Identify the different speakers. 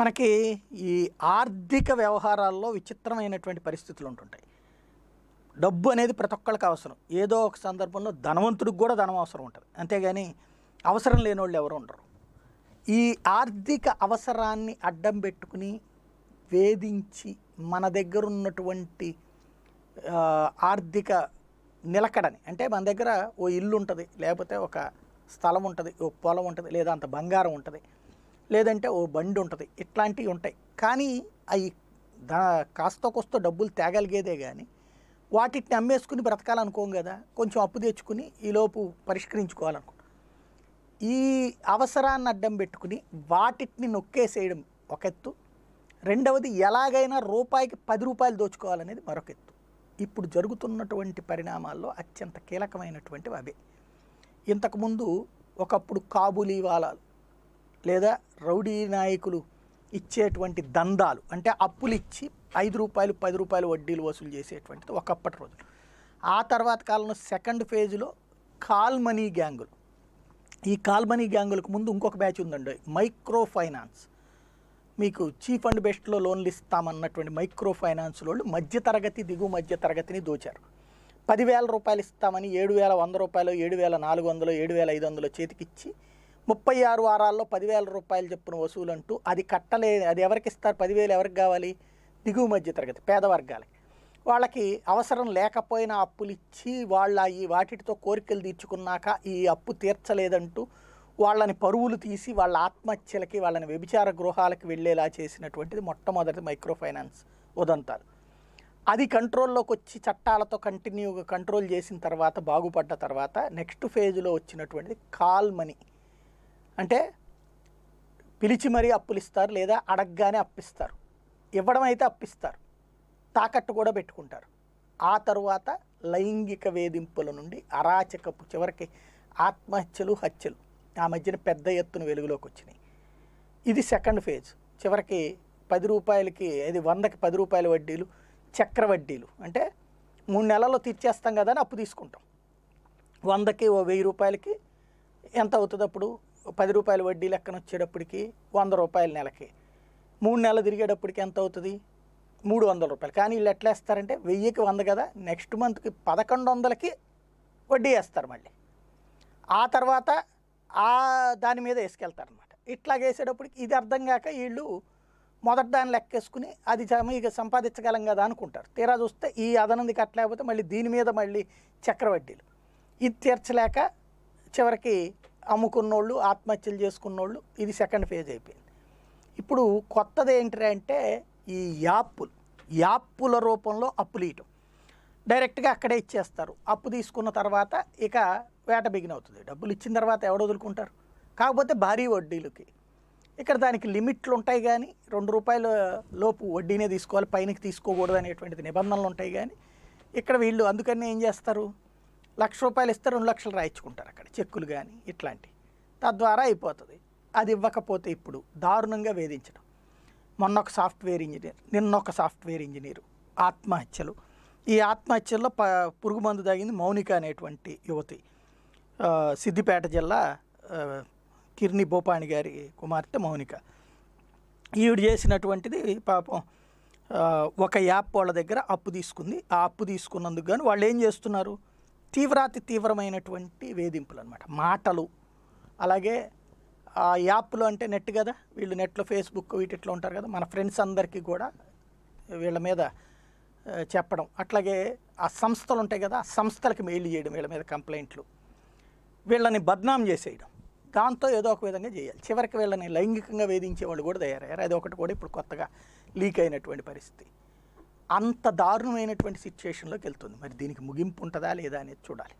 Speaker 1: మనకి ఈ ఆర్థిక వ్యవహారాల్లో విచిత్రమైనటువంటి పరిస్థితులు ఉంటుంటాయి డబ్బు అనేది ప్రతి ఒక్కళ్ళకి అవసరం ఏదో ఒక సందర్భంలో ధనవంతుడికి కూడా ధనం అవసరం ఉంటుంది అంతేగాని అవసరం లేని వాళ్ళు ఎవరు ఉండరు ఈ ఆర్థిక అవసరాన్ని అడ్డం పెట్టుకుని వేధించి మన దగ్గర ఉన్నటువంటి ఆర్థిక నిలకడని అంటే మన దగ్గర ఓ ఇల్లు ఉంటుంది లేకపోతే ఒక స్థలం ఉంటుంది ఓ పొలం ఉంటుంది లేదా అంత బంగారం ఉంటుంది లేదంటే ఓ బండి ఉంటుంది ఇట్లాంటివి ఉంటాయి కానీ అవి దా కాస్త కొస్త డబ్బులు తేగలిగేదే కానీ వాటిని అమ్మేసుకుని బ్రతకాలనుకోం కదా కొంచెం అప్పు తెచ్చుకుని ఈలోపు పరిష్కరించుకోవాలనుకో ఈ అవసరాన్ని అడ్డం పెట్టుకుని వాటిని నొక్కేసేయడం ఒక ఎత్తు రెండవది ఎలాగైనా రూపాయికి పది రూపాయలు దోచుకోవాలనేది మరొక ఎత్తు ఇప్పుడు జరుగుతున్నటువంటి పరిణామాల్లో అత్యంత కీలకమైనటువంటివి అవే ఇంతకుముందు ఒకప్పుడు కాబూలీ లేదా రౌడీ నాయకులు ఇచ్చేటువంటి దందాలు అంటే అప్పులు ఇచ్చి ఐదు రూపాయలు పది రూపాయలు వడ్డీలు వసూలు చేసేటువంటిది ఒకప్పటి రోజు ఆ తర్వాత కాలంలో సెకండ్ ఫేజ్లో కాల్మనీ గ్యాంగులు ఈ కాల్మనీ గ్యాంగులకు ముందు ఇంకొక బ్యాచ్ ఉందండి మైక్రో ఫైనాన్స్ మీకు చీఫ్ అండ్ బెస్ట్లో లోన్లు ఇస్తామన్నటువంటి మైక్రో ఫైనాన్స్ వాళ్ళు మధ్యతరగతి దిగు మధ్యతరగతిని దోచారు పదివేల రూపాయలు ఇస్తామని ఏడు వేల వంద రూపాయలు ఏడు వేల నాలుగు వందలు ఏడు వేల ఐదు వందలు చేతికిచ్చి ముప్పై ఆరు వారాల్లో పదివేల రూపాయలు చెప్పిన వసూలు అంటూ అది కట్టలే అది ఎవరికి ఇస్తారు పదివేలు ఎవరికి కావాలి దిగువ మధ్య తరగతి పేదవర్గాలకి వాళ్ళకి అవసరం లేకపోయినా అప్పులు ఇచ్చి వాళ్ళ ఈ వాటితో కోరికలు తీర్చుకున్నాక ఈ అప్పు తీర్చలేదంటూ వాళ్ళని పరువులు తీసి వాళ్ళ ఆత్మహత్యలకి వాళ్ళని వ్యభిచార గృహాలకు వెళ్ళేలా చేసినటువంటిది మొట్టమొదటి మైక్రో ఫైనాన్స్ ఉదంతాలు అది కంట్రోల్లోకి వచ్చి చట్టాలతో కంటిన్యూగా కంట్రోల్ చేసిన తర్వాత బాగుపడ్డ తర్వాత నెక్స్ట్ ఫేజ్లో వచ్చినటువంటిది కాల్ మనీ అంటే పిలిచి మరీ అప్పులు ఇస్తారు లేదా అడగగానే అప్పిస్తారు ఇవ్వడం అయితే అప్పిస్తారు తాకట్టు కూడా పెట్టుకుంటారు ఆ తరువాత లైంగిక వేధింపుల నుండి అరాచకపు చివరికి ఆత్మహత్యలు హత్యలు ఆ మధ్యన పెద్ద ఎత్తున వెలుగులోకి వచ్చినాయి ఇది సెకండ్ ఫేజ్ చివరికి పది రూపాయలకి అది వందకి పది రూపాయల వడ్డీలు చక్ర వడ్డీలు అంటే మూడు నెలల్లో తీర్చేస్తాం కదా అని అప్పు తీసుకుంటాం వందకి ఓ వెయ్యి రూపాయలకి ఎంత అవుతుంది అప్పుడు పది రూపాయల వడ్డీ లెక్కన వచ్చేటప్పటికి వంద రూపాయల నెలకి మూడు నెలలు తిరిగేటప్పటికి ఎంత అవుతుంది మూడు వందల రూపాయలు కానీ వీళ్ళు ఎట్లా వేస్తారంటే వెయ్యికి వంద కదా నెక్స్ట్ మంత్కి పదకొండు వందలకి వడ్డీ వేస్తారు మళ్ళీ ఆ తర్వాత ఆ దాని మీద వేసుకెళ్తారు అనమాట ఇట్లాగ వేసేటప్పటికి ఇది అర్థం కాక వీళ్ళు మొదట దాన్ని లెక్కేసుకుని అది ఇక సంపాదించగలం కదా అనుకుంటారు తీరా చూస్తే ఈ అదనంది కట్టలేకపోతే మళ్ళీ దీని మీద మళ్ళీ చక్రవడ్డీలు ఇది తీర్చలేక చివరికి అమ్ముకున్నోళ్ళు ఆత్మహత్యలు చేసుకున్నోళ్ళు ఇది సెకండ్ ఫేజ్ అయిపోయింది ఇప్పుడు కొత్తది అంటే ఈ యాప్లు యాప్ల రూపంలో అప్పులు ఇవ్వటం డైరెక్ట్గా అక్కడే ఇచ్చేస్తారు అప్పు తీసుకున్న తర్వాత ఇక వేట బిగిన అవుతుంది డబ్బులు ఇచ్చిన తర్వాత ఎవడ వదులుకుంటారు కాకపోతే భారీ వడ్డీలకి ఇక్కడ దానికి లిమిట్లు ఉంటాయి కానీ రెండు రూపాయల లోపు వడ్డీనే తీసుకోవాలి పైనకి తీసుకోకూడదు అనేటువంటి నిబంధనలు ఉంటాయి కానీ ఇక్కడ వీళ్ళు అందుకని ఏం చేస్తారు లక్ష రూపాయలు ఇస్తే రెండు లక్షలు రాయించుకుంటారు అక్కడ చెక్కులు కానీ ఇట్లాంటివి తద్వారా అయిపోతుంది అది ఇవ్వకపోతే ఇప్పుడు దారుణంగా వేధించడం మొన్న ఒక సాఫ్ట్వేర్ ఇంజనీర్ నిన్న ఒక సాఫ్ట్వేర్ ఇంజనీరు ఆత్మహత్యలు ఈ ఆత్మహత్యల్లో ప పురుగు మందు తాగింది మౌనిక అనేటువంటి యువతి సిద్దిపేట జిల్లా కిర్ని బోపాణి గారి కుమార్తె మౌనిక ఈవిడ చేసినటువంటిది పాపం ఒక యాప్ వాళ్ళ దగ్గర అప్పు తీసుకుంది ఆ అప్పు తీసుకున్నందుకు కానీ వాళ్ళు ఏం చేస్తున్నారు తీవ్రాతి తీవ్రమైనటువంటి వేధింపులు అనమాట మాటలు అలాగే ఆ యాప్లు అంటే నెట్ కదా వీళ్ళు నెట్లో ఫేస్బుక్ వీటిట్లో ఉంటారు కదా మన ఫ్రెండ్స్ అందరికీ కూడా వీళ్ళ మీద చెప్పడం అట్లాగే ఆ సంస్థలు ఉంటాయి కదా ఆ సంస్థలకు మెయిల్ చేయడం వీళ్ళ మీద కంప్లైంట్లు వీళ్ళని బద్నాం చేసేయడం దాంతో ఏదో ఒక విధంగా చేయాలి చివరికి వీళ్ళని లైంగికంగా వేధించే వాళ్ళు కూడా తయారయ్యారు అది ఒకటి కూడా ఇప్పుడు కొత్తగా లీక్ అయినటువంటి పరిస్థితి అంత దారుణమైనటువంటి సిచ్యువేషన్లోకి వెళ్తుంది మరి దీనికి ముగింపు ఉంటుందా లేదా అనేది చూడాలి